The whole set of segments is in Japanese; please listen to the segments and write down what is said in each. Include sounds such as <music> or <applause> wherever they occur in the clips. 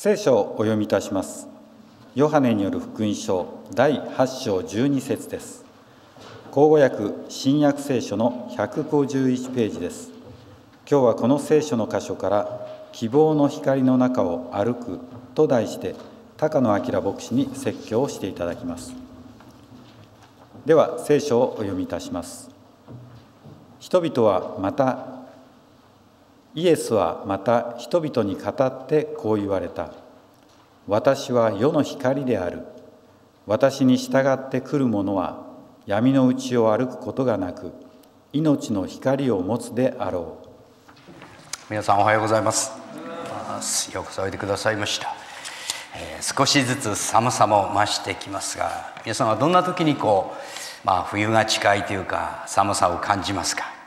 聖書をお読みいたしますヨハネによる福音書第8章12節です口語訳新約聖書の151ページです今日はこの聖書の箇所から希望の光の中を歩くと題して高野明牧師に説教をしていただきますでは聖書をお読みいたします人々はまたイエスはまた人々に語ってこう言われた。私は世の光である。私に従ってくる者は闇の内を歩くことがなく、命の光を持つであろう。皆さんおはようございます。よくこそおいでくださいました。えー、少しずつ寒さも増してきますが皆さんはどんな時にこう、まあ、冬が近いというか寒さを感じますか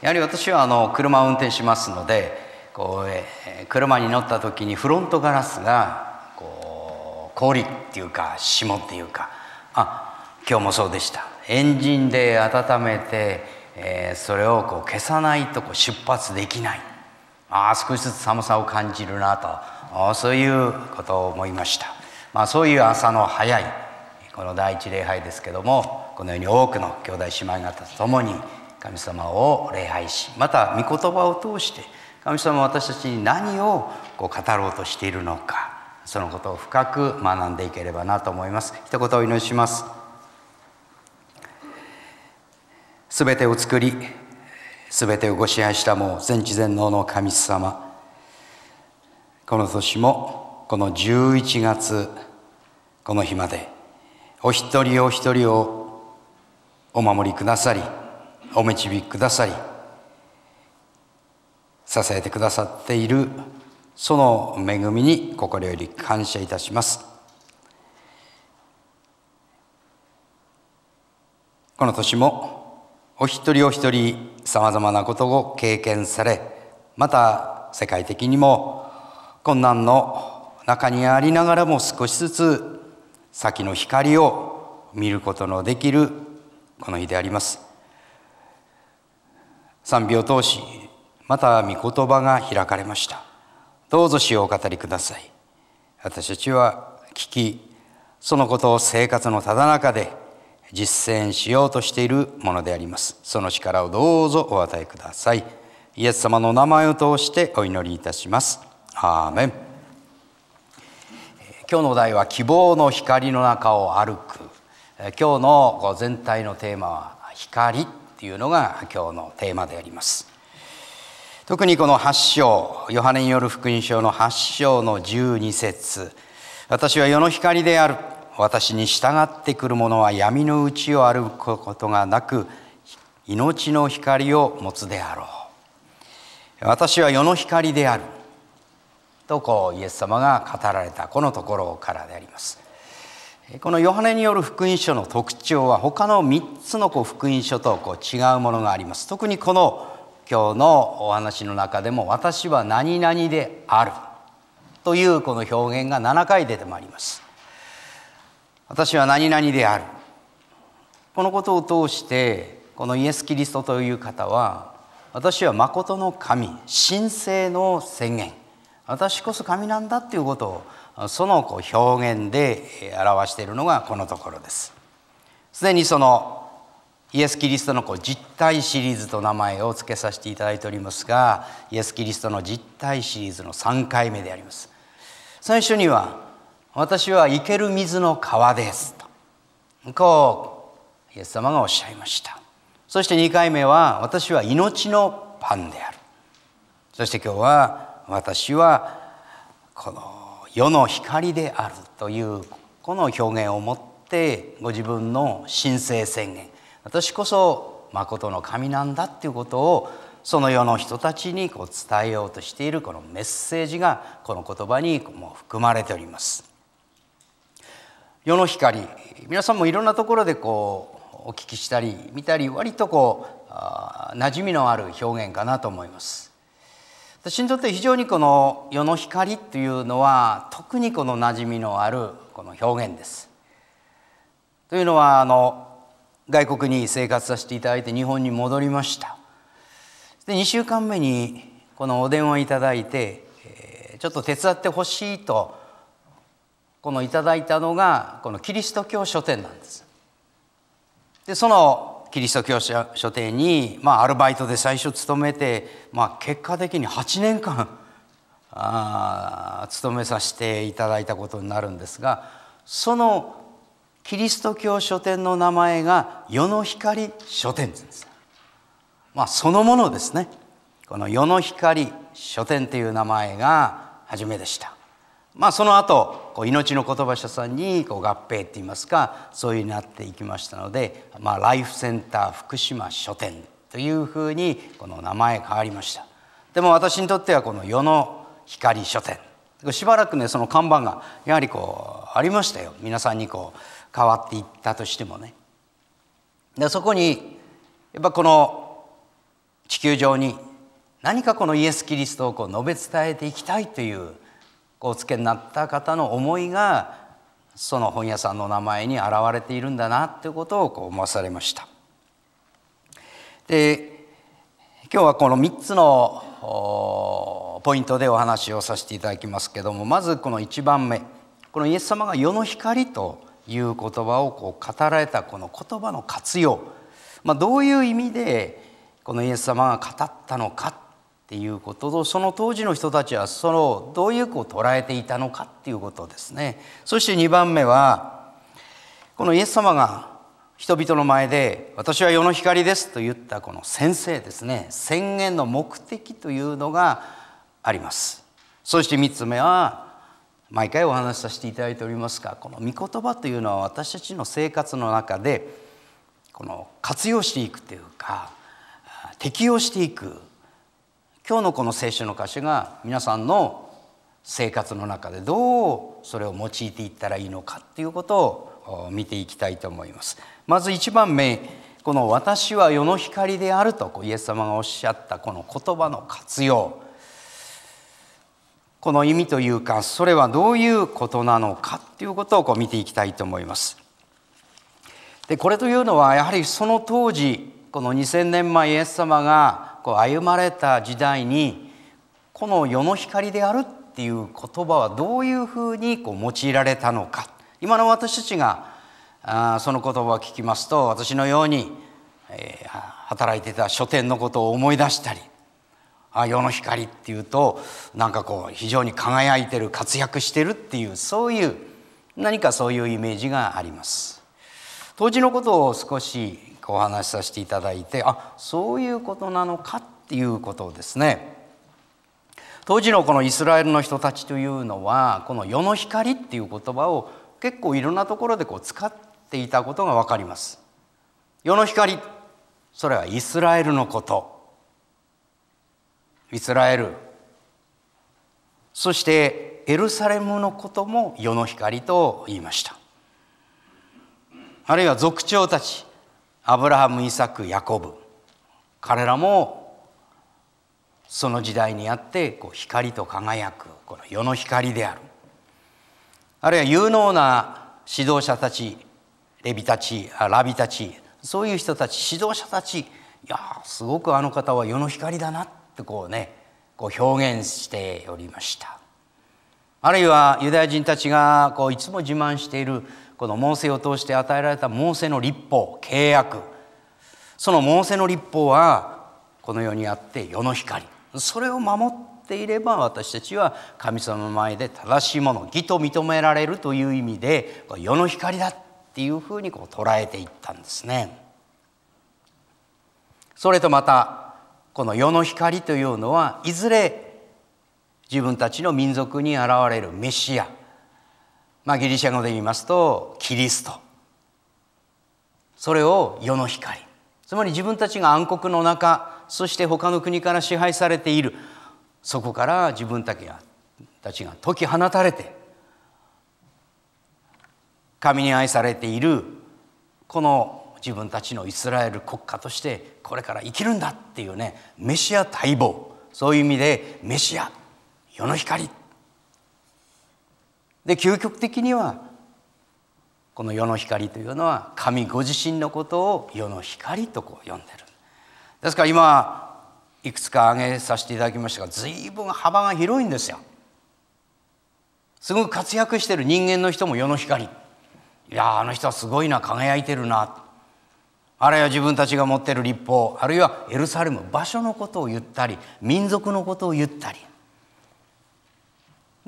やはり私はあの車を運転しますのでこう、えー、車に乗った時にフロントガラスがこう氷っていうか霜っていうかあ今日もそうでしたエンジンで温めて、えー、それをこう消さないとこう出発できないあ少しずつ寒さを感じるなとそういうことを思いました、まあ、そういう朝の早いこの第一礼拝ですけどもこのように多くの兄弟姉妹方と共に神様を礼拝しまた御言葉を通して神様は私たちに何をこう語ろうとしているのかそのことを深く学んでいければなと思います一言お祈りしますすべてを作りすべてをご支配したもう全知全能の神様この年もこの11月この日までお一人お一人をお守りくださりお導きくださり支えてくださっているその恵みに心より感謝いたしますこの年もお一人お一人さまざまなことを経験されまた世界的にも困難の中にありながらも少しずつ先の光を見ることのできるこの日であります賛美を通しまた御言葉が開かれましたどうぞしをお語りください私たちは聞きそのことを生活のただ中で実践しようとしているものでありますその力をどうぞお与えくださいイエス様の名前を通してお祈りいたしますアーメン今日のお題は希望の光の中を歩く今日の全体のテーマは光っていうのが今日のテーマであります特にこの8章ヨハネによる福音書の8章の12節私は世の光である私に従ってくる者は闇の内を歩くことがなく命の光を持つであろう私は世の光であるとこうイエス様が語られたこのところからでありますこのヨハネによる福音書の特徴は他の3つのこう福音書とこう違うものがあります特にこの今日のお話の中でも「私は何々である」というこの表現が7回出てまいります。私は何々であるこのことを通してこのイエス・キリストという方は私はまことの神神聖の宣言私こそ神なんだっていうことをそのこう表現で表しているのがこのところです。すでにそのイエス・キリストのこう実体シリーズと名前を付けさせていただいておりますがイエス・キリストの実体シリーズの3回目であります。最初には「私は生ける水の川です」とこうイエス様がおっしゃいました。そして2回目は「私は命のパンである」そして今日は「私はこの世の光であるというこの表現を持ってご自分の神聖宣言私こそ真の神なんだっていうことをその世の人たちにこう伝えようとしているこのメッセージがこの言葉にもう含まれております。世の光皆さんもいろんなところでこうお聞きしたり見たり割とこう馴染みのある表現かなと思います。私にとって非常にこの「世の光」というのは特にこの馴染みのあるこの表現です。というのはあの外国に生活させていただいて日本に戻りましたで2週間目にこのお電話いただいて、えちょっと手伝ってほしいとこのいただいたのがこのキリスト教書店なんですでそのキリスト教書店に、まあ、アルバイトで最初勤めて、まあ、結果的に8年間あ勤めさせていただいたことになるんですがそのキリスト教書店の名前が世の光書店です、まあ、そのものですねこの世の光書店という名前が初めでしたまあ、その後こう命の言葉社さんにこう合併っていいますかそういうなっていきましたので、まあ、ライフセンター福島書店というふうにこの名前変わりましたでも私にとってはこの世の光書店しばらくねその看板がやはりこうありましたよ皆さんにこう変わっていったとしてもねでそこにやっぱこの地球上に何かこのイエス・キリストをこう述べ伝えていきたいというお付けになった方の思いがその本屋さんの名前に現れているんだなということをこう思わされました。で今日はこの3つのポイントでお話をさせていただきますけどもまずこの1番目このイエス様が「世の光」という言葉をこう語られたこの言葉の活用、まあ、どういう意味でこのイエス様が語ったのかっていうこととその当時の人たちはそのどういうこう捉えていたのかっていうことですねそして2番目はこのイエス様が人々の前で「私は世の光です」と言ったこの先生ですね宣言の目的というのがありますそして3つ目は毎回お話しさせていただいておりますがこの御言葉というのは私たちの生活の中でこの活用していくというか適用していく今日のこの聖書の歌詞が皆さんの生活の中でどうそれを用いていったらいいのかっていうことを見ていきたいと思います。まず1番目この「私は世の光である」とイエス様がおっしゃったこの言葉の活用この意味というかそれはどういうことなのかっていうことをこう見ていきたいと思います。でこれというのはやはりその当時この2,000年前イエス様がこう歩まれた時代にこの世の光であるっていう言葉はどういうふうにこう用いられたのか今の私たちがあその言葉を聞きますと私のように、え働いてた書店のことを思い出したりあ世の光っていうとなんかこう非常に輝いてる活躍してるっていうそういう何かそういうイメージがあります。当時のことを少しお話しさせていただいてあそういうことなのかっていうことですね当時のこのイスラエルの人たちというのはこの「世の光」っていう言葉を結構いろんなところでこう使っていたことが分かります。世の光それはイスラエルのことイスラエルそしてエルサレムのことも世の光と言いましたあるいは族長たちアブラハムイサクヤコブ彼らもその時代にあってこう光と輝くこの世の光であるあるいは有能な指導者たちレビたちラビたちそういう人たち指導者たちいやすごくあの方は世の光だなってこうねこう表現しておりましたあるいはユダヤ人たちがこういつも自慢しているこのモーセを通して与えられたモーセの立法契約そのモーセの立法はこの世にあって世の光それを守っていれば私たちは神様の前で正しいもの義と認められるという意味で世の光だっていうふうにこう捉えていったんですね。それとまたこの世の光というのはいずれ自分たちの民族に現れるメシアまあ、ギリシャ語で言いますとキリストそれを世の光つまり自分たちが暗黒の中そして他の国から支配されているそこから自分たちがたちが解き放たれて神に愛されているこの自分たちのイスラエル国家としてこれから生きるんだっていうねメシア待望そういう意味でメシア世の光で究極的にはこの世の光というのは神ご自身のことを世の光とこう呼んでるですから今いくつか挙げさせていただきましたが随分幅が広いんですよすごく活躍してる人間の人も世の光いやあの人はすごいな輝いてるなあるいは自分たちが持ってる立法あるいはエルサレム場所のことを言ったり民族のことを言ったり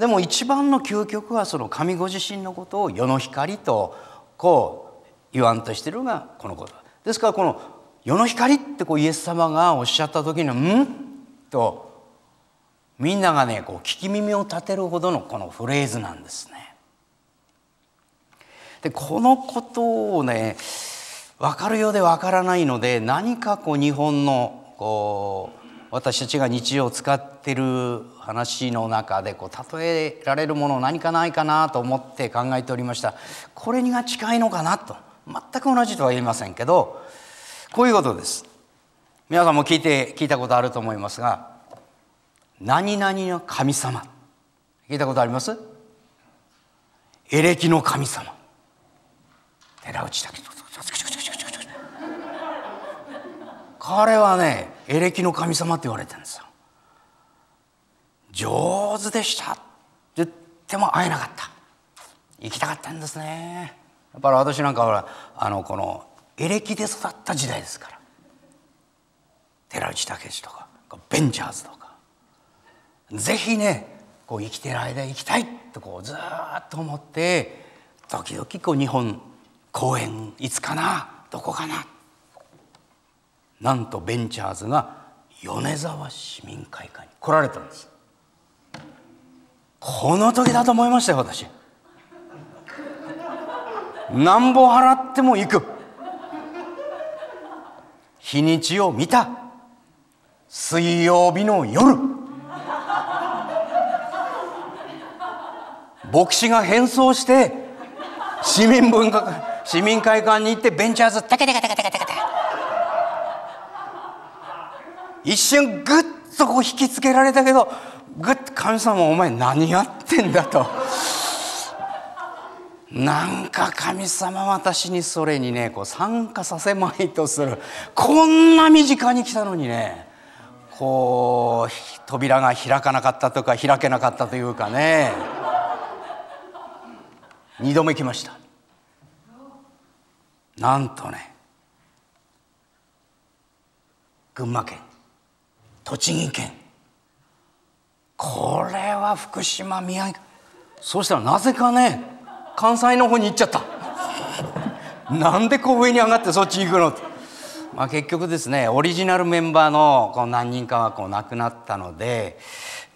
でも一番の究極はその神ご自身のことを世の光とこう言わんとしてるのがこのことですからこの世の光ってこうイエス様がおっしゃった時に「ん?」とみんながねこう聞き耳を立てるほどのこのフレーズなんですね。でこのことをね分かるようで分からないので何かこう日本のこう私たちが日常使ってる話の中でこう例えられるもの何かないかなと思って考えておりましたこれにが近いのかなと全く同じとは言いませんけどこういうことです皆さんも聞いて聞いたことあると思いますが何々の神様聞いたことありますエレキの神様寺内だけ彼はねエレキの神様って言われてるんですよ上手でしたって言っても会えなかった行きたかったんですねやっぱり私なんかはあのこのエレキで育った時代ですから寺内武とかベンチャーズとかぜひねこう生きてる間行きたいとこうずっと思って時々こう日本公演いつかなどこかななんとベンチャーズが米沢市民会館に来られたんですこの時だと思いましたよ私なんぼ払っても行く日にちを見た水曜日の夜牧師が変装して市民文化市民会館に行ってベンチャーズ「タケタタタタタ一瞬ぐっとこう引きつけられたけどぐっと神様お前何やってんだとなんか神様私にそれにねこう参加させまいとするこんな身近に来たのにねこう扉が開かなかったとか開けなかったというかね2度目来ましたなんとね群馬県栃木県これは福島宮城そうしたらなぜかね関西の方に行っちゃったなんでこう上に上がってそっち行くのっまあ、結局ですねオリジナルメンバーのこう何人かはこう亡くなったので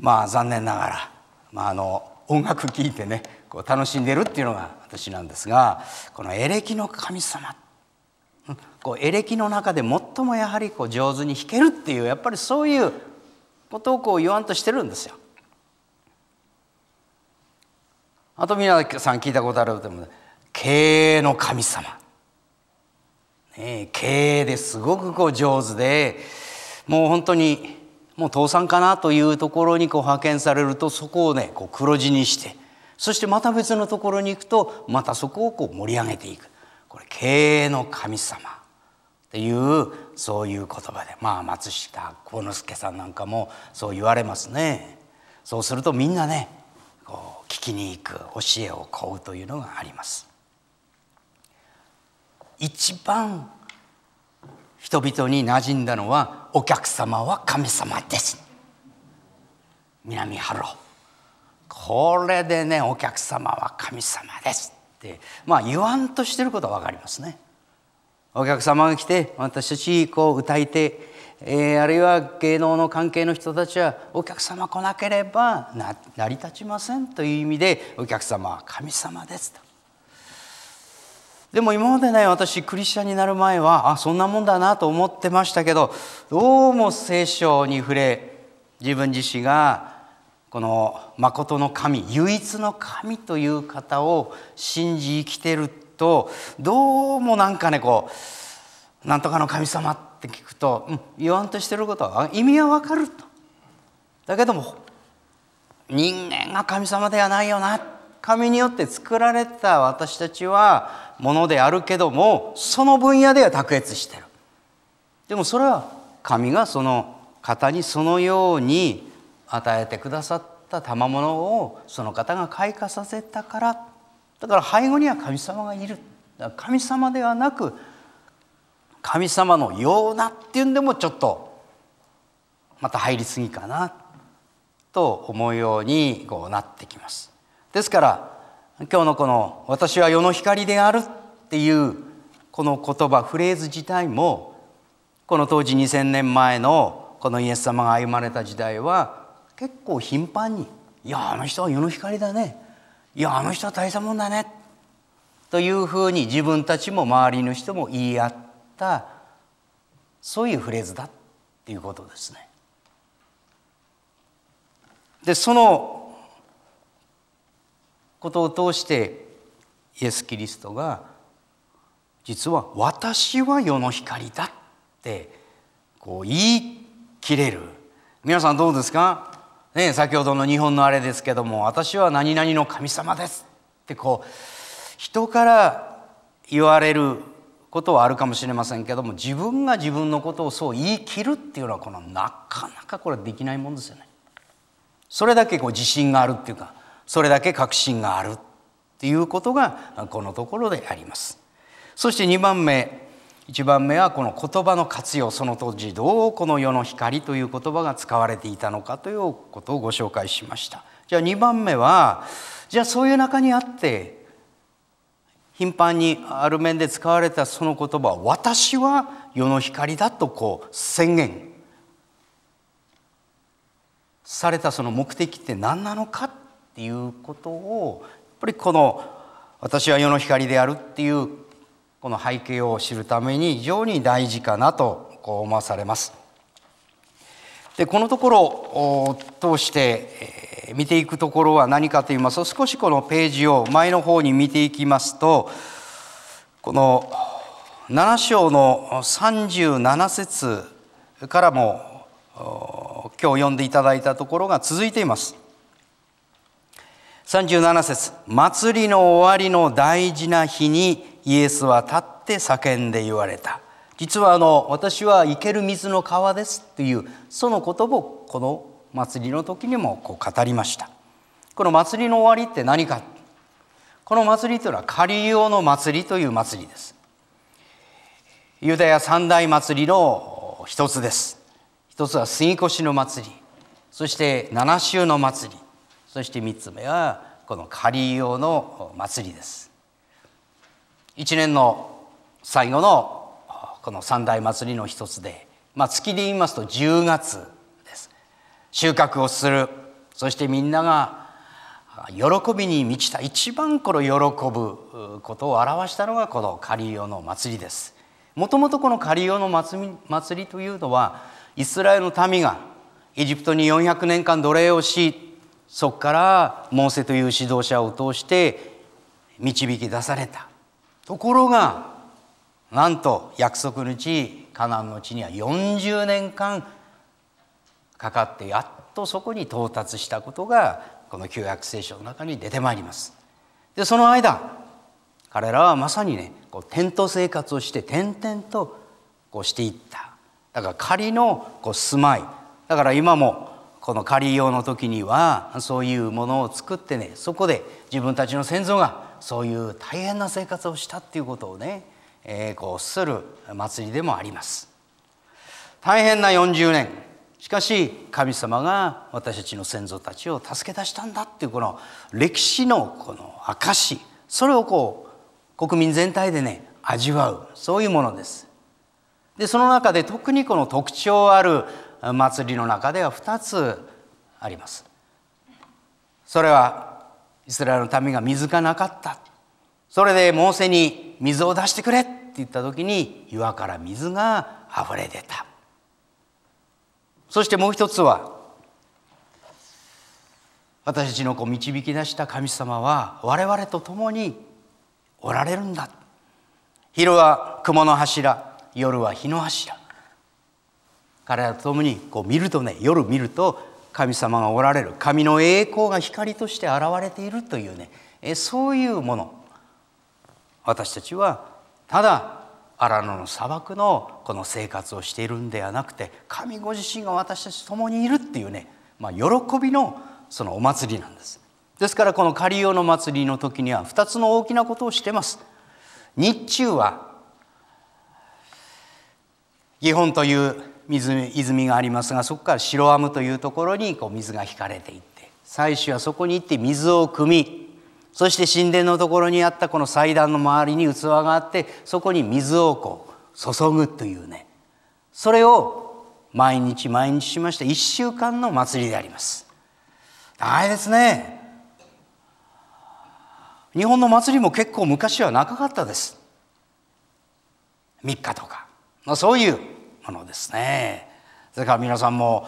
まあ残念ながら、まあ、あの音楽聴いてねこう楽しんでるっていうのが私なんですがこの「エレキの神様」<laughs> こうエレキの中で最もやはりこう上手に弾けるっていうやっぱりそういうことをこう言わんとしてるんですよ。あと皆さん聞いたことあると思う経営の神様、ね、経営ですごくこう上手でもう本当にもう倒産かなというところにこう派遣されるとそこをねこう黒字にしてそしてまた別のところに行くとまたそこをこう盛り上げていくこれ経営の神様っていうそういう言葉でまあ松下幸之助さんなんかもそう言われますねそうするとみんなねこう聞きに行く教えを請うというのがあります一番人々に馴染んだのはお客様は神様です南ハロこれでねお客様は神様です、まあ、言わんとしてることは分かりますね。お客様が来て私たちこう歌い手、えー、あるいは芸能の関係の人たちはお客様来なければな成り立ちませんという意味でお客様は神様ですと。でも今までね私クリスチャンになる前はあそんなもんだなと思ってましたけどどうも聖書に触れ自分自身がこの誠の神唯一の神という方を信じ生きてるとどうもなんかねこうなんとかの神様って聞くと、うん、言わんとしてることは意味はわかると。だけども人間が神様ではないよな神によって作られた私たちはものであるけどもその分野では卓越してるでもそれは神がその方にそのように与えてくださった賜物をその方が開花させたからだから背後には神様がいる神様ではなく神様のようなっていうんでもちょっとまた入りすぎかなと思うようにこうなってきます。ですから今日のこの「私は世の光である」っていうこの言葉フレーズ自体もこの当時2,000年前のこのイエス様が歩まれた時代は結構頻繁に「いやあの人は世の光だね」「いやあの人は大したもんだね」というふうに自分たちも周りの人も言い合ったそういうフレーズだっていうことですね。でそのことを通してイエス・キリストが実は「私は世の光だ」ってこう言い切れる皆さんどうですかね、先ほどの日本のあれですけども「私は何々の神様です」ってこう人から言われることはあるかもしれませんけども自分が自分のことをそう言い切るっていうのはこのなかなかこれできないもんですよね。それだけこう自信があるっていうかそれだけ確信があるっていうことがこのところであります。そして2番目1番目はこの言葉の活用その当時どうこの世の光という言葉が使われていたのかということをご紹介しましたじゃあ2番目はじゃあそういう中にあって頻繁にある面で使われたその言葉は「私は世の光だ」とこう宣言されたその目的って何なのかっていうことをやっぱりこの「私は世の光である」っていうこの背景を知るために非常に大事かなとこう思わされます。でこのところを通して見ていくところは何かと言いますと少しこのページを前の方に見ていきますとこの7章の37節からも今日読んでいただいたところが続いています。37節祭りの終わりの大事な日にイエスは立って叫んで言われた実はあの私は生ける水の川ですというその言葉をこの祭りの時にもこう語りましたこの祭りの終わりって何かこの祭りというのは仮用の祭りという祭りですユダヤ三大祭りの一つです一つは杉越の祭りそして七州の祭りそして三つ目はこの仮用の祭りです1年の最後のこの三大祭りの一つで、まあ、月で言いますと10月です収穫をするそしてみんなが喜びに満ちた一番この喜ぶことを表したのがこのカリオの祭りですもともとこのカリオの祭りというのはイスラエルの民がエジプトに400年間奴隷をしそこからモーセという指導者を通して導き出されたところがなんと約束の地カナンの地には40年間かかってやっとそこに到達したことがこの旧約聖書の中に出てまいります。でその間彼らはまさにねこうテント生活をして転々とこうしていっただから仮のこう住まいだから今もこの仮用の時にはそういうものを作ってねそこで自分たちの先祖がそういう大変な生活をしたっていうことをね、えー、こうする祭りでもあります大変な40年しかし神様が私たちの先祖たちを助け出したんだっていうこの歴史のこの証それをこう国民全体でね味わうそういうものですでその中で特にこの特徴ある祭りの中では2つありますそれはイスラエルの民が水がなかったそれでモーセに水を出してくれって言った時に岩から水があふれ出たそしてもう一つは私たちの子導き出した神様は我々と共におられるんだ昼は雲の柱夜は火の柱彼らと共にこう見るとね夜見ると神様がおられる神の栄光が光として現れているというねえそういうもの私たちはただ荒野の砂漠のこの生活をしているんではなくて神ご自身が私たちと共にいるっていうね、まあ、喜びのそのお祭りなんですですからこのカリオの祭りの時には2つの大きなことをしてます日中は基本という水泉がありますがそこから白アムというところにこう水が引かれていって祭司はそこに行って水を汲みそして神殿のところにあったこの祭壇の周りに器があってそこに水をこう注ぐというねそれを毎日毎日しました1週間の祭りであります。長いですね日本の祭りも結構昔は長かったです3日とか、まあ、そういうものですねそれから皆さんも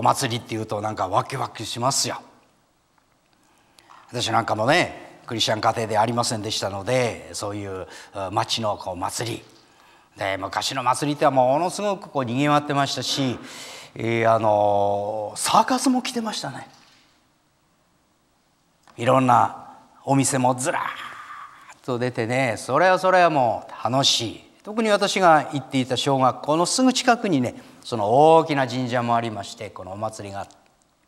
お祭りっていうとなんかワクワクしますよ私なんかもねクリスチャン家庭でありませんでしたのでそういう町のこう祭りで昔の祭りってはものすごくこう賑わってましたし、えー、あのサーカスも来てましたねいろんなお店もずらっと出てねそれはそれはもう楽しい特に私が行っていた小学校のすぐ近くにねその大きな神社もありましてこのお祭りがあっ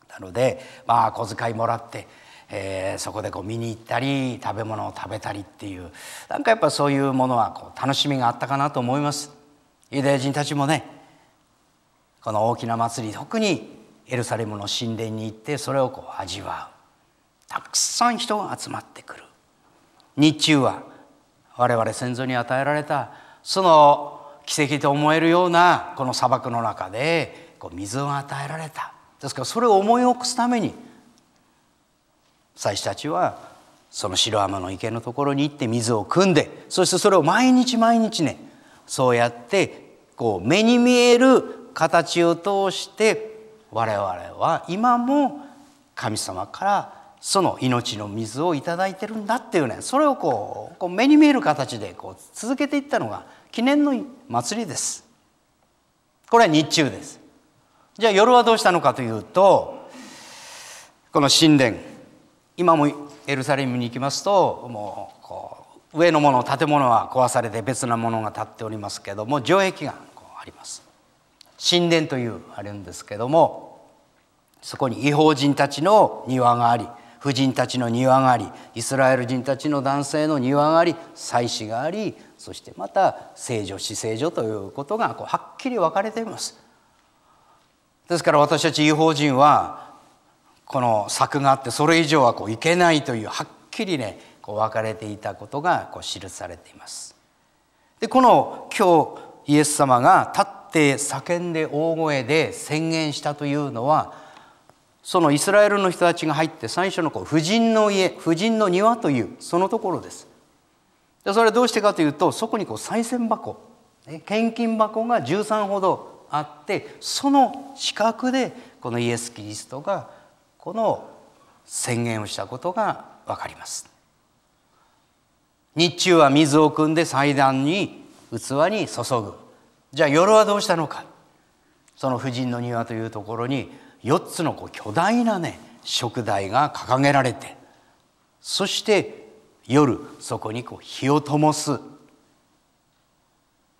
たのでまあ小遣いもらって、えー、そこでこう見に行ったり食べ物を食べたりっていうなんかやっぱそういうものはこう楽しみがあったかなと思います。ユダヤ人たちもねこの大きな祭り特にエルサレムの神殿に行ってそれをこう味わうたくさん人が集まってくる日中は我々先祖に与えられたその奇跡と思えるようなこの砂漠の中でこう水を与えられたですからそれを思い起こすために祭司たちはその白浜の池のところに行って水を汲んでそしてそれを毎日毎日ねそうやってこう目に見える形を通して我々は今も神様からその命の水を頂いてるんだっていうねそれをこうこう目に見える形でこう続けていったのが記念の祭りですこれは日中ですじゃあ夜はどうしたのかというとこの神殿今もエルサレムに行きますともうこう上のもの建物は壊されて別なものが建っておりますけども城壁がこうあります神殿というあれんですけどもそこに異邦人たちの庭があり婦人たちの庭がありイスラエル人たちの男性の庭があり祭祀がありそしてまた聖女死聖女ということがこうはっきり分かれていますですから私たち違法人はこの柵があってそれ以上はこういけないというはっきりねこう分かれていたことがこう記されていますでこの今日イエス様が立って叫んで大声で宣言したというのはそのイスラエルの人たちが入って最初のこ婦人の家婦人の庭というそのところですでそれはどうしてかというとそこにこう再銭箱献金箱が13ほどあってその資格でこのイエス・キリストがこの宣言をしたことが分かります日中は水を汲んで祭壇に器に注ぐじゃあ夜はどうしたのかその婦人の庭というところに4つのこう巨大なね食台が掲げられてそして夜そこにこう火を灯す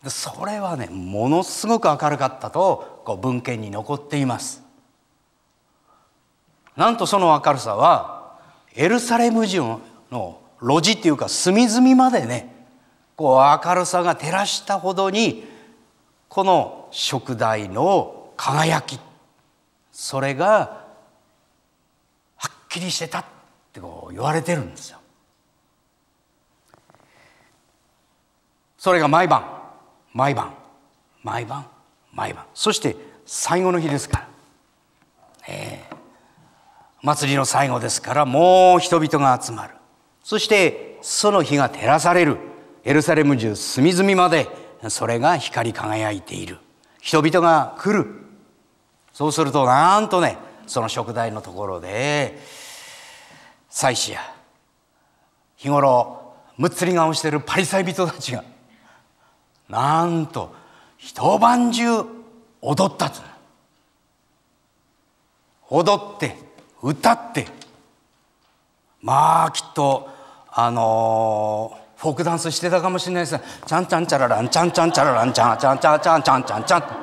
それはねものすごく明るかったとこう文献に残っていますなんとその明るさはエルサレム人の路地っていうか隅々までねこう明るさが照らしたほどにこの食台の輝きそれがはっきりしてたってこう言われてるんですよ。それが毎晩毎晩毎晩毎晩そして最後の日ですから、えー、祭りの最後ですからもう人々が集まるそしてその日が照らされるエルサレム中隅々までそれが光り輝いている人々が来るそうするとなんとねその食材のところで祭司や日頃むっつり顔してるパリサイ人たちがなんと一晩中踊ったと踊って歌ってまあきっとあのー、フォークダンスしてたかもしれないですちゃんちゃんちゃららんちゃんちゃんちゃららんちゃんちゃんちゃんちゃんちゃんちゃん」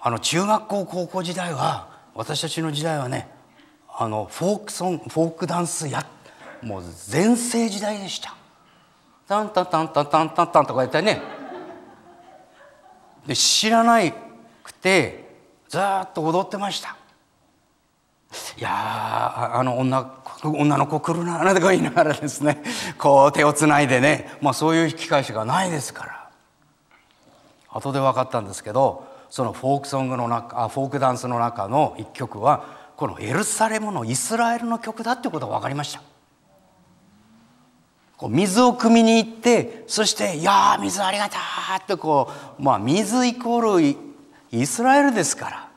あの中学校高校時代は私たちの時代はねあのフォークソンフォークダンスやもう全盛時代でしたタンタンタンタンタンタンタンとかやったねで知らないくてずっと踊ってましたいやあの女女の子来るななんと言いながらですねこう手をつないでね、まあ、そういう機会しかないですから後で分かったんですけどそのフォークソングの中あフォークダンスの中の一曲はこのエルサレムのイスラエルの曲だってことが分かりましたこう水を汲みに行ってそして「いやー水ありがたー」ってこうまあ水イコールイスラエルですから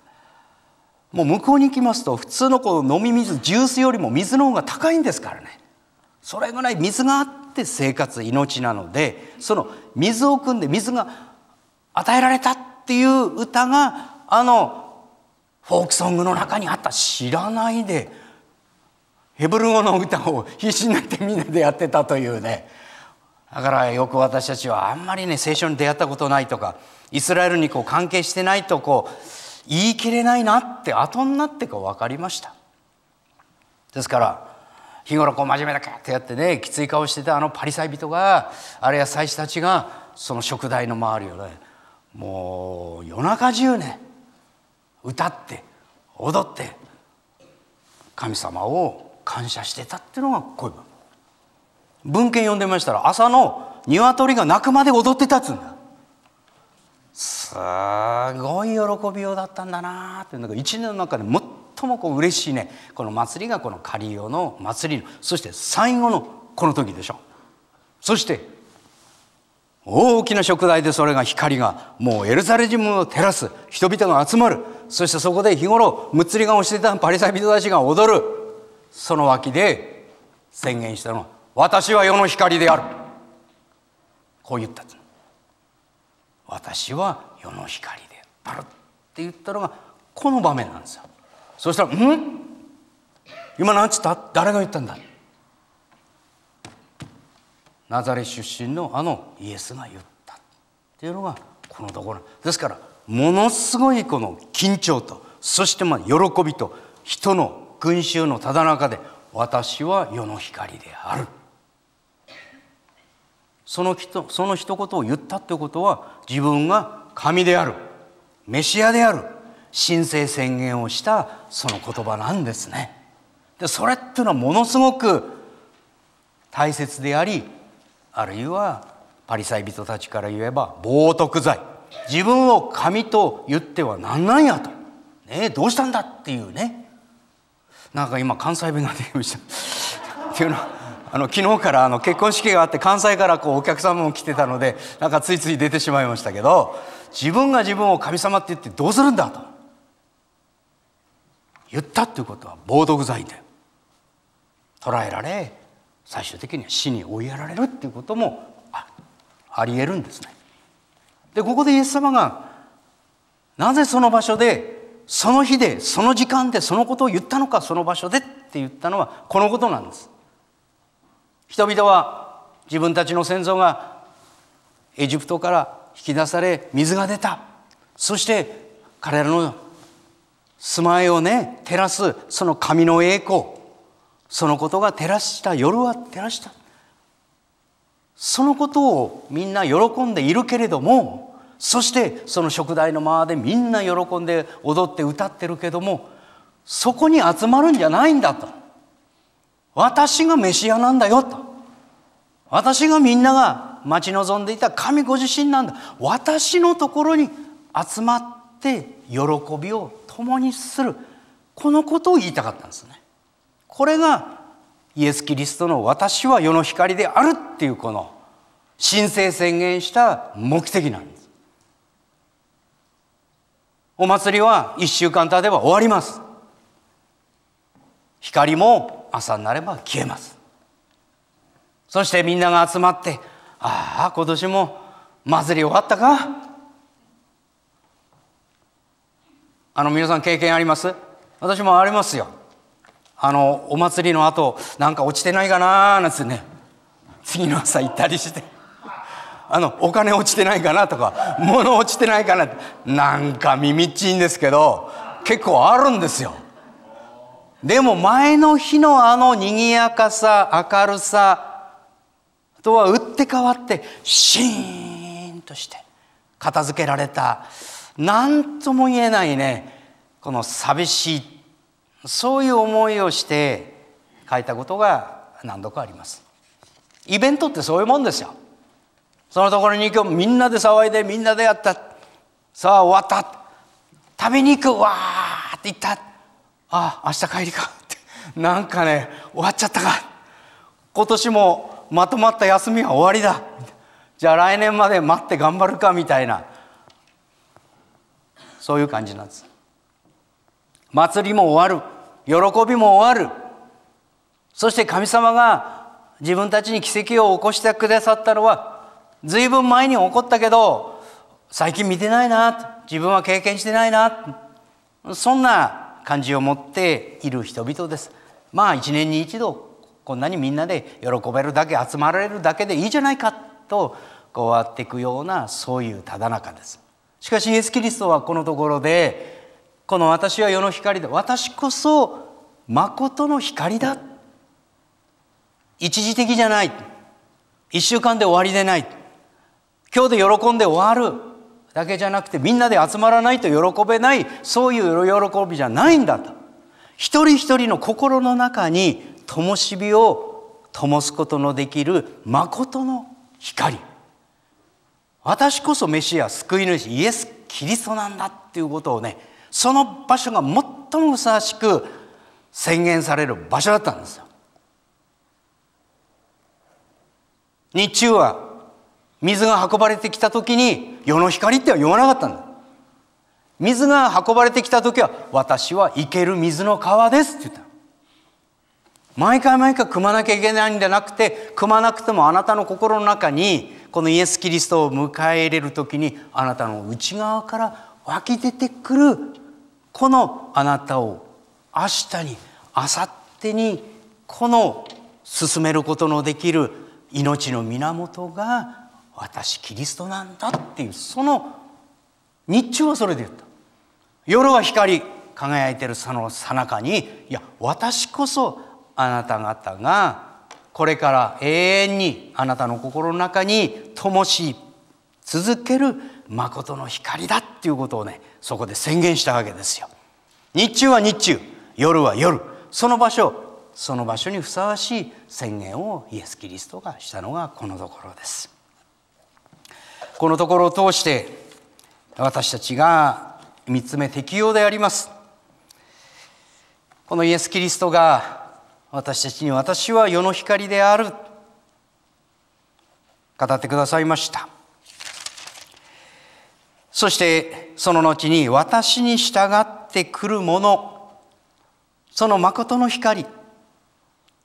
もう向こうに行きますと普通のこう飲み水ジュースよりも水の方が高いんですからねそれぐらい水があって生活命なのでその水を汲んで水が与えられたていう歌があのフォークソングの中にあった知らないでヘブル語の歌を必死になってみんなでやってたというねだからよく私たちはあんまりね聖書に出会ったことないとかイスラエルにこう関係してないとこう言い切れないなって後になってか分かりましたですから日頃こう真面目だけってやってねきつい顔してたあのパリサイ人があるいは祭司たちがその食台の周りをねもう夜中中ね歌って踊って神様を感謝してたっていうのが恋文文献読んでましたら朝の鶏が鳴くまで踊ってたっつうんだすごい喜びようだったんだなっていうのが一年の中で最もこう嬉しいねこの祭りがこの狩り用の祭りのそして最後のこの時でしょそして大きな食材でそれが光がもうエルサレジムを照らす人々が集まるそしてそこで日頃むつりがをしていたパリサイ人たちが踊るその脇で宣言したのは「私は世の光である」こう言った私は世の光であるって言ったのがこの場面なんですよそしたら「ん今何つった誰が言ったんだ?」ナザレ出身のあのイエスが言ったっていうのがこのところですからものすごいこの緊張とそしてまあ喜びと人の群衆のただ中で私は世の光であるその人その一言を言ったってことは自分が神であるメシアである神聖宣言をしたその言葉なんですね。でそれっていうのはものすごく大切でありあるいはパリサイ人たちから言えば冒涜罪自分を神と言ってはなんなんやと、ね、どうしたんだっていうねなんか今関西弁が出てました <laughs> っていうのはあの昨日からあの結婚式があって関西からこうお客様も来てたのでなんかついつい出てしまいましたけど自分が自分を神様って言ってどうするんだと言ったっていうことは冒涜罪で捉えられ最終的には死に追いやられるっていうこともありえるんですね。でここでイエス様がなぜその場所でその日でその時間でそのことを言ったのかその場所でって言ったのはこのことなんです。人々は自分たちの先祖がエジプトから引き出され水が出たそして彼らの住まいをね照らすその神の栄光そのことが照らした夜は照らしたそのことをみんな喜んでいるけれどもそしてその食台の間でみんな喜んで踊って歌ってるけどもそこに集まるんじゃないんだと私がメシアなんだよと私がみんなが待ち望んでいた神ご自身なんだ私のところに集まって喜びを共にするこのことを言いたかったんですねこれがイエス・キリストの「私は世の光である」っていうこの神聖宣言した目的なんですお祭りは1週間経てば終わります光も朝になれば消えますそしてみんなが集まって「ああ今年も祭り終わったか」あの皆さん経験あります私もありますよあのお祭りの後とんか落ちてないかななんてね次の朝行ったりしてあのお金落ちてないかなとか物落ちてないかななんか耳っちいんですけど結構あるんですよでも前の日のあの賑やかさ明るさとは打って変わってシーンとして片付けられた何とも言えないねこの寂しいそういう思いをして書いたことが何度かありますイベントってそういうもんですよそのところに今日みんなで騒いでみんなでやったさあ終わった食べに行くわーって言ったあ明日帰りかって <laughs> なんかね終わっちゃったか今年もまとまった休みは終わりだじゃあ来年まで待って頑張るかみたいなそういう感じなんです祭りも終わる喜びも終わるそして神様が自分たちに奇跡を起こしてくださったのは随分前に起こったけど最近見てないな自分は経験してないなそんな感じを持っている人々ですまあ一年に一度こんなにみんなで喜べるだけ集まれるだけでいいじゃないかとこうやっていくようなそういうただ中ですしかしイエス・キリストはこのところでこの私は世の光で私こそ誠の光だ一時的じゃない一週間で終わりでない今日で喜んで終わるだけじゃなくてみんなで集まらないと喜べないそういう喜びじゃないんだと一人一人の心の中に灯火を灯すことのできるとの光私こそメシア救い主イエス・キリストなんだっていうことをねその場所が最もふさわしく宣言される場所だったんですよ。日中は水が運ばれてきた時に「世の光」っては言わなかったんだ。水が運ばれてきた時は「私は行ける水の川です」って言った毎回毎回組まなきゃいけないんじゃなくて組まなくてもあなたの心の中にこのイエス・キリストを迎え入れる時にあなたの内側から湧き出てくるこのあなたを明日にあさってにこの進めることのできる命の源が私キリストなんだっていうその日中はそれで言った夜は光輝いてるそのさなかにいや私こそあなた方がこれから永遠にあなたの心の中に灯し続けるとの光だっていうことをねそこで宣言したわけですよ日中は日中夜は夜その場所その場所にふさわしい宣言をイエス・キリストがしたのがこのところですこのところを通して私たちが3つ目適用でありますこのイエス・キリストが私たちに私は世の光である語ってくださいましたそしてその後に私に従ってくる者その誠の光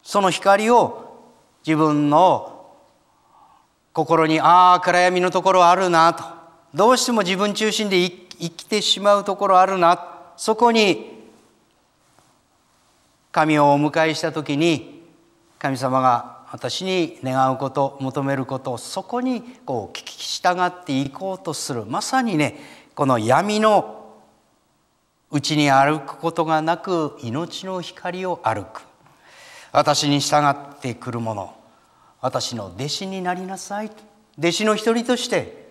その光を自分の心にああ暗闇のところあるなとどうしても自分中心で生きてしまうところあるなそこに神をお迎えした時に神様が私に願うこと求めることそこにこう聞き従っていこうとするまさにねこの闇のうちに歩くことがなく命の光を歩く私に従ってくる者私の弟子になりなさい弟子の一人として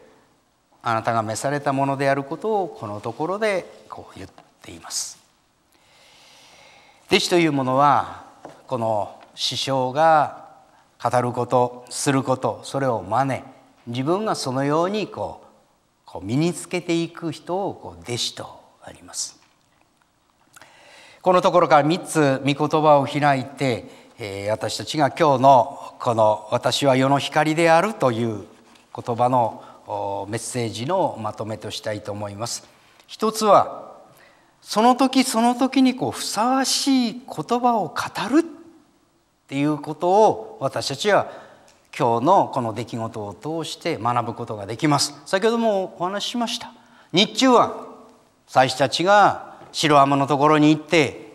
あなたが召されたものであることをこのところでこう言っています弟子というものはこの師匠が語ることすることそれを真似自分がそのようにこうこう身につけていく人をこう弟子とあります。このところから3つ御言葉を開いて、えー、私たちが今日のこの「私は世の光である」という言葉のメッセージのまとめとしたいと思います。一つはその時その時にこうふさわしい言葉を語るっていうことを私たちは今日のこの出来事を通して学ぶことができます先ほどもお話ししました日中は祭司たちが白浜のところに行って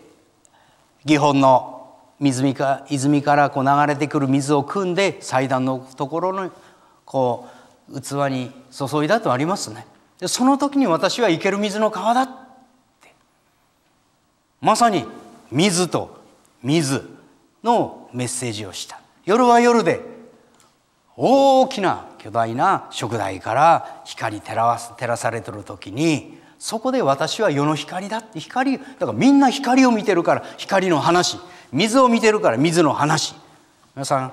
祇園の泉か泉からこう流れてくる水を汲んで祭壇のところのこう器に注いだとありますねでその時に私は生ける水の川だってまさに水と水のメッセージをした夜は夜で大きな巨大な食材から光照ら照らされてる時にそこで私は世の光だって光だからみんな光を見てるから光の話水を見てるから水の話皆さん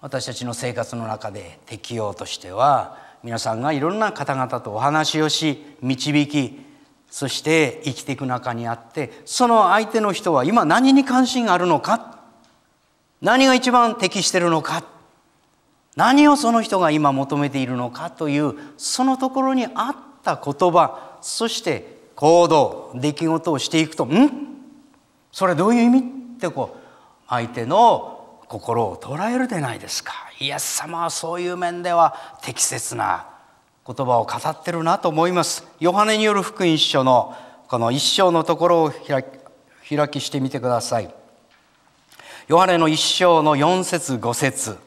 私たちの生活の中で適用としては皆さんがいろんな方々とお話をし導きそして生きていく中にあってその相手の人は今何に関心があるのか何が一番適してるのか何をその人が今求めているのかというそのところに合った言葉そして行動出来事をしていくと「んそれどういう意味?」ってこう相手の心を捉えるでないですかイエス様はそういう面では適切な言葉を語ってるなと思いますヨハネによる福音書のこの一章のところを開きしてみてくださいヨハネの一章の4節5節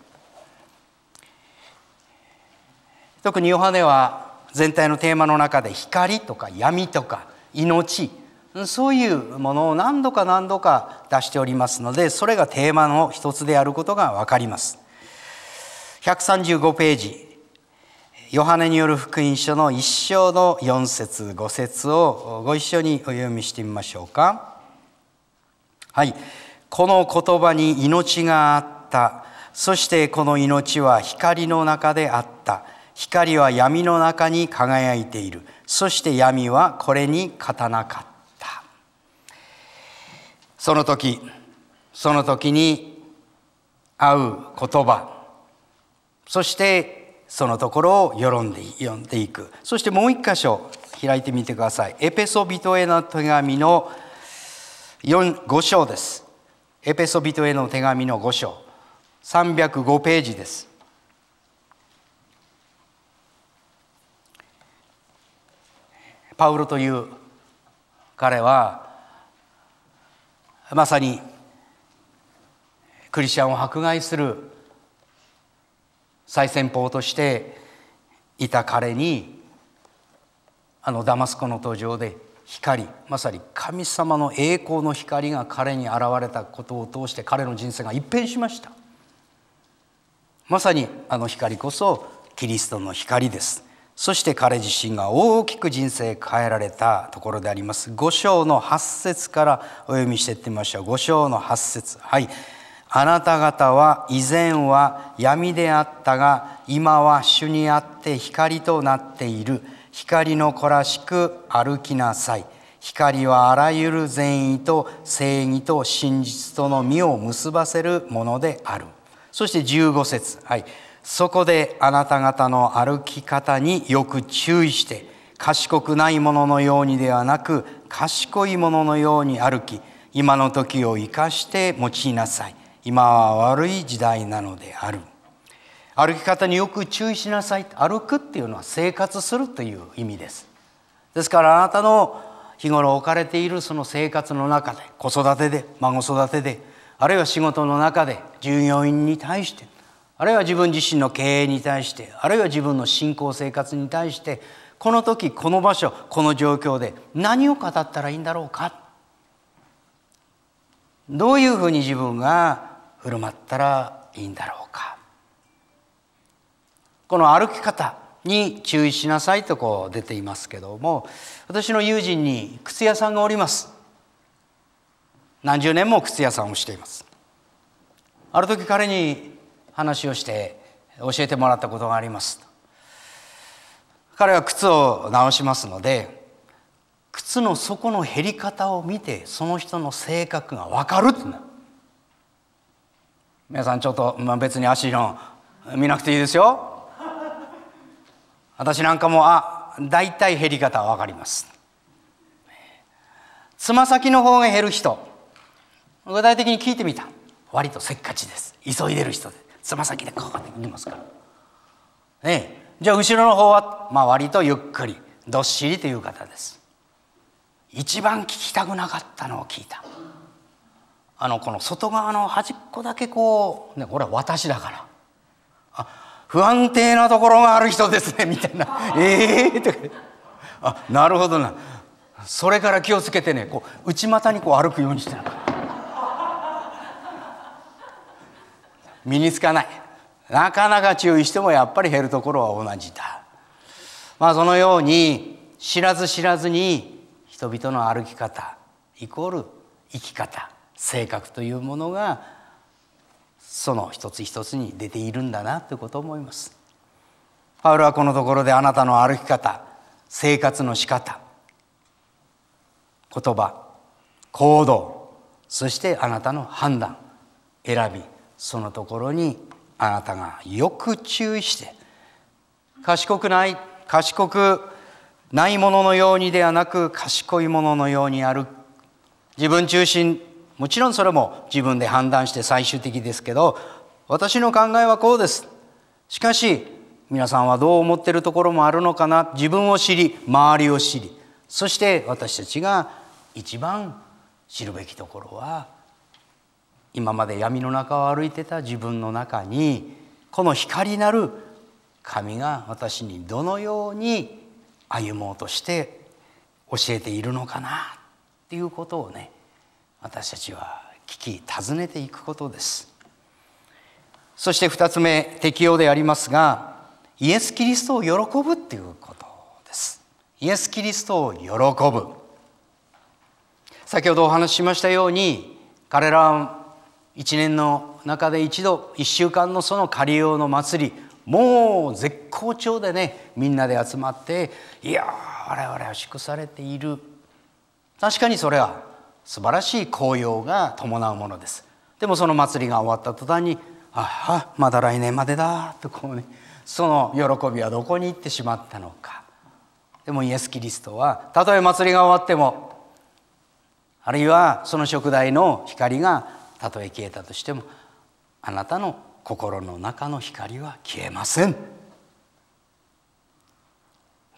特にヨハネは全体のテーマの中で光とか闇とか命そういうものを何度か何度か出しておりますのでそれがテーマの一つであることが分かります135ページヨハネによる福音書の一章の4節5節をご一緒にお読みしてみましょうかはいこの言葉に命があったそしてこの命は光の中であった光は闇の中に輝いているそして闇はこれに勝たなかったその時その時に会う言葉そしてそのところを読んで読んでいくそしてもう一箇所開いてみてくださいエペソビトへの手紙の5章ですエペソビトへの手紙の5章305ページですパウロという彼はまさにクリスチャンを迫害する最先鋒としていた彼にあのダマスコの途上で光まさに神様の栄光の光が彼に現れたことを通して彼の人生が一変しましたまさにあの光こそキリストの光ですそして彼自身が大きく人生変えられたところであります5章の8節からお読みしていってみましょう5章の8節はいあなた方は以前は闇であったが今は主にあって光となっている光の子らしく歩きなさい光はあらゆる善意と正義と真実との実を結ばせるものであるそして15節、はい、そこであなた方の歩き方によく注意して賢くないもののようにではなく賢いもののように歩き今の時を生かして用いなさい今は悪い時代なのである歩き方によく注意しなさい歩くっていうのは生活するという意味ですですからあなたの日頃置かれているその生活の中で子育てで孫育てであるいは仕事の中で従業員に対してあるいは自分自身の経営に対してあるいは自分の信仰生活に対してこの時この場所この状況で何を語ったらいいんだろうかどういうふうに自分が振る舞ったらいいんだろうかこの歩き方に注意しなさいとこう出ていますけども私の友人に靴屋さんがおります何十年も靴屋さんをしていますある時彼に話をして教えてもらったことがあります彼は靴を直しますので靴の底の減り方を見てその人の性格が分かるってな皆さんちょっと、まあ、別に足の見なくていいですよ私なんかもあ大体減り方は分かりますつま先の方が減る人具体的に聞いてみた割とせっかちです急いでる人でつま先でこうって行きますからねじゃあ後ろの方は、まあ、割とゆっくりどっしりという方です一番聞きたくなかったのを聞いたあのこの外側の端っこだけこう、ね、これは私だから不安定なところがある人ですねみたいな「ええー」とかあなるほどなそれから気をつけてねこう内股にこう歩くようにしてな身につかないなかなか注意してもやっぱり減るところは同じだまあそのように知らず知らずに人々の歩き方イコール生き方性格というものがその一つ一つに出ているんだなということを思います。パウロはこのところであなたの歩き方生活の仕方言葉行動そしてあなたの判断選びそのところにあなたがよく注意して賢くない賢くないもののようにではなく賢いもののようにある自分中心もちろんそれも自分で判断して最終的ですけど私の考えはこうですしかし皆さんはどう思ってるところもあるのかな自分を知り周りを知りそして私たちが一番知るべきところは今まで闇の中を歩いてた自分の中にこの光なる神が私にどのように歩もうとして教えているのかなっていうことをね私たちは聞き尋ねていくことですそして2つ目適用でありますがイエス・キリストを喜ぶっていうことですイエス・キリストを喜ぶ先ほどお話ししましたように彼らは1年の中で一度1週間のその仮用の祭りもう絶好調でねみんなで集まっていや我々は祝されている確かにそれは素晴らしい紅葉が伴うものですでもその祭りが終わった途端に「ああまだ来年までだ」とこうねその喜びはどこに行ってしまったのかでもイエス・キリストはたとえ祭りが終わってもあるいはその食材の光がたとえ消えたとしてもあなたの心の中の光は消えません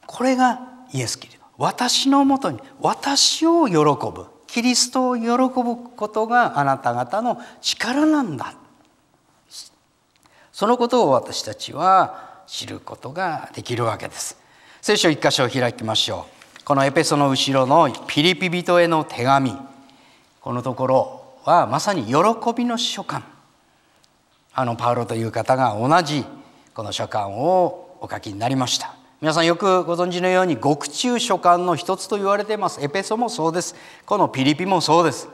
これがイエス・キリスト私のもとに私を喜ぶキリストを喜ぶことがあなた方の力なんだそのことを私たちは知ることができるわけです聖書一箇所を開きましょうこのエペソの後ろのピリピ人への手紙このところはまさに喜びの書簡あのパウロという方が同じこの書簡をお書きになりました皆さんよくご存知のように獄中書簡の一つと言われていますエペソもそうですこのピリピもそうです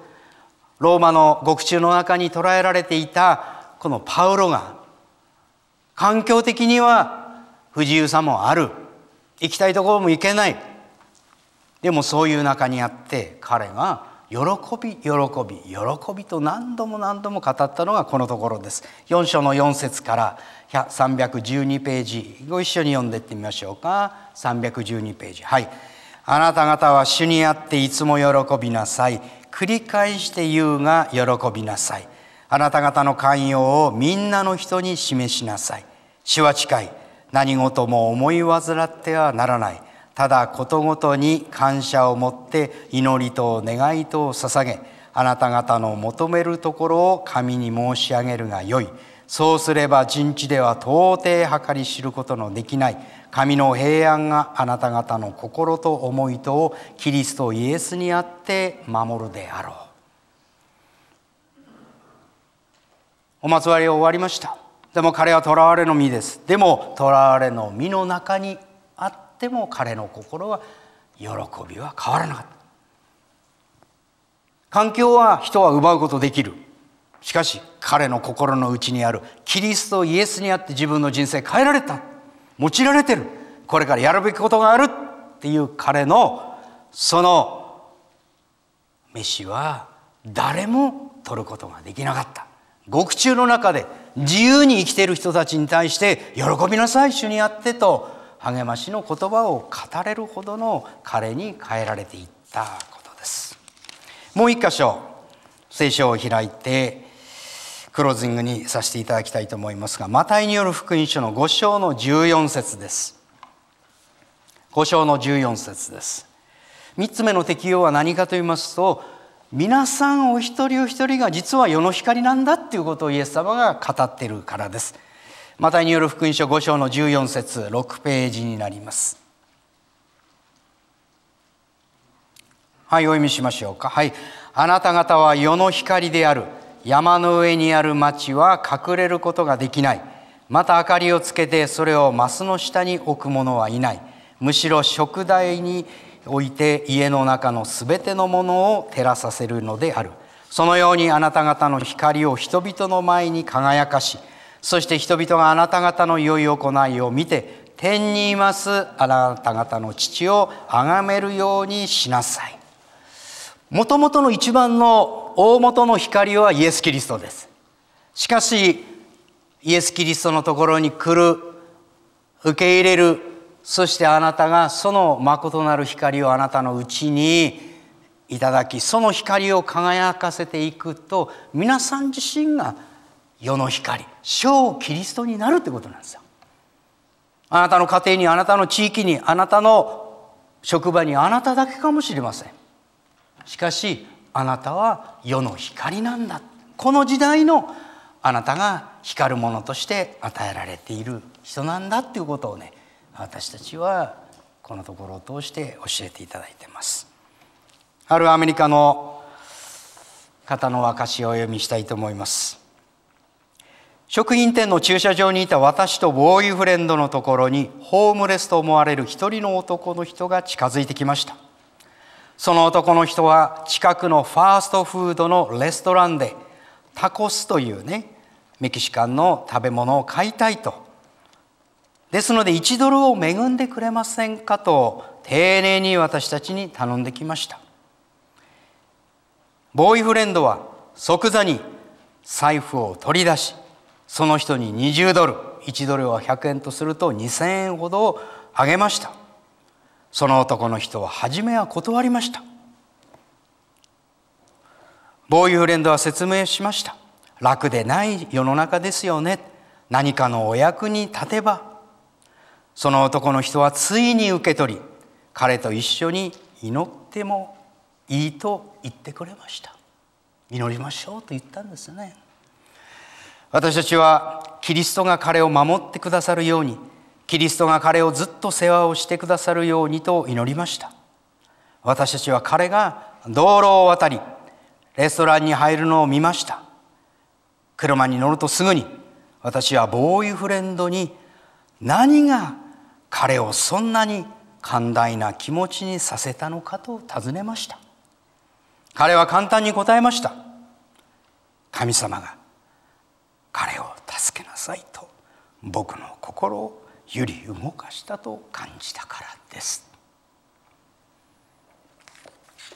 ローマの獄中の中に捕らえられていたこのパウロが環境的には不自由さもある行きたいところも行けないでもそういう中にあって彼が喜び喜び喜びと何度も何度も語ったのがこのところです4章の4節から312ページご一緒に読んでいってみましょうか312ページはいあなた方は主にあっていつも喜びなさい繰り返して言うが喜びなさいあなた方の寛容をみんなの人に示しなさい主は近い何事も思い患ってはならないただことごとに感謝を持って祈りと願いとを捧げあなた方の求めるところを神に申し上げるがよいそうすれば人知では到底計り知ることのできない神の平安があなた方の心と思いとをキリストイエスにあって守るであろうお祭り終わりましたでも彼は囚われの身ですでも囚われの身の中にあってっても彼の心は喜びは変わらなかった環境は人は奪うことできるしかし彼の心の内にあるキリストイエスにあって自分の人生変えられた用いられてるこれからやるべきことがあるっていう彼のその飯は誰も取ることができなかった獄中の中で自由に生きている人たちに対して喜びなさい主にあってと励ましの言葉を語れるほどの彼に変えられていったことですもう一箇所聖書を開いてクローズングにさせていただきたいと思いますがマタイによる福音書の5章の14節です5章の14節です3つ目の適用は何かと言いますと皆さんお一人お一人が実は世の光なんだっていうことをイエス様が語っているからですマタイによる福音書5章の14節6ページになりますはいお読みしましょうかはいあなた方は世の光である山の上にある町は隠れることができないまた明かりをつけてそれをマスの下に置く者はいないむしろ食台に置いて家の中のすべてのものを照らさせるのであるそのようにあなた方の光を人々の前に輝かしそして人々があなた方の良い行いを見て天にいますあなた方の父を崇めるようにしなさいもともとの一番の大元の光はイエス・キリストですしかしイエス・キリストのところに来る受け入れるそしてあなたがその誠なる光をあなたのうちにいただきその光を輝かせていくと皆さん自身が世の光小キリストになるってことなんですよあなたの家庭にあなたの地域にあなたの職場にあなただけかもしれませんしかしあなたは世の光なんだこの時代のあなたが光るものとして与えられている人なんだっていうことをね私たちはこのところを通して教えていただいてますあるアメリカの方の証をお読みしたいと思います食品店の駐車場にいた私とボーイフレンドのところにホームレスと思われる一人の男の人が近づいてきましたその男の人は近くのファーストフードのレストランでタコスというねメキシカンの食べ物を買いたいとですので1ドルを恵んでくれませんかと丁寧に私たちに頼んできましたボーイフレンドは即座に財布を取り出しその人に20ドル1ドルは100円とすると2,000円ほどをあげましたその男の人は初めは断りましたボーイフレンドは説明しました楽でない世の中ですよね何かのお役に立てばその男の人はついに受け取り彼と一緒に祈ってもいいと言ってくれました祈りましょうと言ったんですね私たちはキリストが彼を守ってくださるようにキリストが彼をずっと世話をしてくださるようにと祈りました私たちは彼が道路を渡りレストランに入るのを見ました車に乗るとすぐに私はボーイフレンドに何が彼をそんなに寛大な気持ちにさせたのかと尋ねました彼は簡単に答えました神様が彼を助けなさいと僕の心を揺り動かしたと感じたからです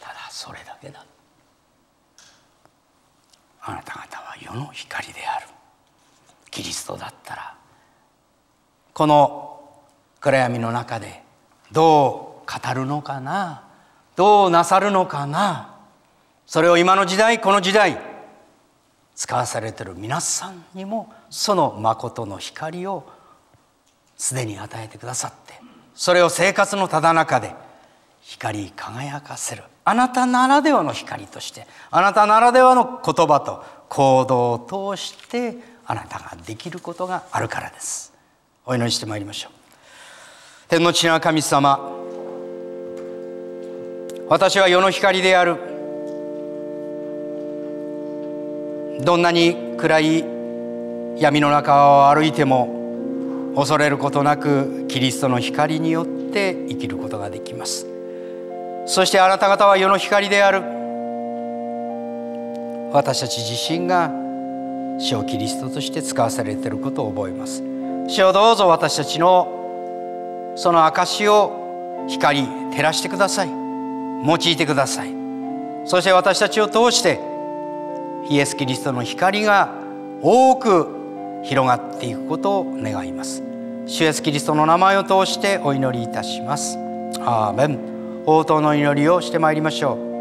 ただそれだけだあなた方は世の光であるキリストだったらこの暗闇の中でどう語るのかなどうなさるのかなそれを今の時代この時代使わされてる皆さんにもその誠の光をすでに与えてくださってそれを生活のただ中で光り輝かせるあなたならではの光としてあなたならではの言葉と行動を通してあなたができることがあるからですお祈りしてまいりましょう天の地な神様私は世の光であるどんなに暗い闇の中を歩いても恐れることなくキリストの光によって生きることができますそしてあなた方は世の光である私たち自身が主をキリストとして使わされていることを覚えます主をどうぞ私たちのその証を光照らしてください用いてくださいそして私たちを通してイエス・キリストの光が多く広がっていくことを願います主イエス・キリストの名前を通してお祈りいたしますアーメン応答の祈りをしてまいりましょう